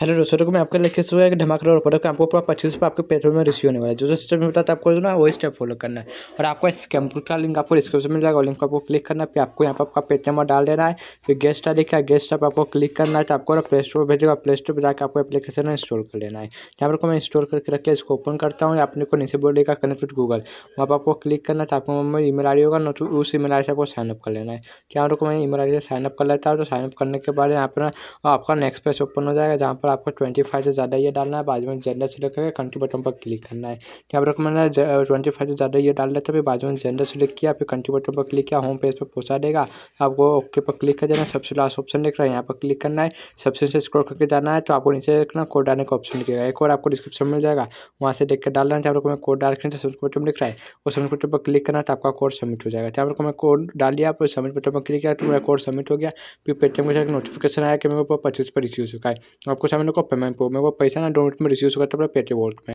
hello दोस्तों तो मैं आपके लिए किस हुआ है कि धमाकेदार प्रोडक्ट आपको पूरा पच्चीस रुपये आपके पेट्रोल में रिसीव होने वाला है जो जो स्टेप में बताते आपको जो ना वही स्टेप फॉलो करना है और आपका इस कैंपर का लिंक आपको डिस्क्रिप्शन में जाएगा लिंक आपको क्लिक करना है फिर आपको यहाँ पर आपका पेज नंबर डाल देना है फिर गेस्ट आ लिखा है गेस्ट आप आपको क्लिक करना है तो आपको प्ले स्टोर भेजेगा प्ले स्टोर पर जाकर आपको एप्लीकेशन इंस्टॉल कर लेना है यहाँ पर मैं इंस्टॉल करके रखे इसको ओपन करता हूँ या अपने को नीचे बोल देगा कनेक्ट विद गूगल वहाँ पर आपको क्लिक करना है तो आपको मैं ई मेल आई होगा नोट उस ई मेल आई से आपको साइनअप कर लेना है तो यहाँ पर मैं ई मेल आई से साइनअप कर लेता हूँ तो साइनअप करने के बाद यहाँ पर आपका नेक्स्ट पेज ओपन हो जाएगा जहाँ पर आपको ट्वेंटी फाइव से ज़्यादा ये डालना है बाजू में जेंडर सेलेक्ट करके कंट्री बटन पर क्लिक करना है यहाँ पर मैंने ट्वेंटी फाइव से ज़्यादा ये डाल लेते फिर बाजू में जेंडर सेलेक्ट किया फिर कंट्री बटन पर क्लिक किया होम पेज पर पहुँचा देगा आपको ओके पर क्लिक कर देना सबसे लास्ट ऑप्शन देख रहा है यहाँ पर क्लिक करना है सबसे नीचे स्क्रॉल करके जाना है तो आपको नीचे देखना कोड डालने का ऑप्शन दिखेगा एक और आपको डिस्क्रिप्शन मिल जाएगा वहाँ से देख कर डालना है जहाँ पर कोड डाल के सबसे बटन लिख रहा है और सबसे बटन पर क्लिक करना तो आपका कोड सबमिट हो जाएगा जहाँ पर मैं कोड डाल दिया आप सबमिट बटन पर क्लिक किया तो मेरा कोड सबमिट हो गया फिर पेटीएम को नोटिफिकेशन आया कि मेरे ऊपर पच्चीस पर इश्यूज चुका है आपको मेरे को पेमेंट मेरे को पैसा ना डाउन में रिसीव करता तब पेटी वॉलेट में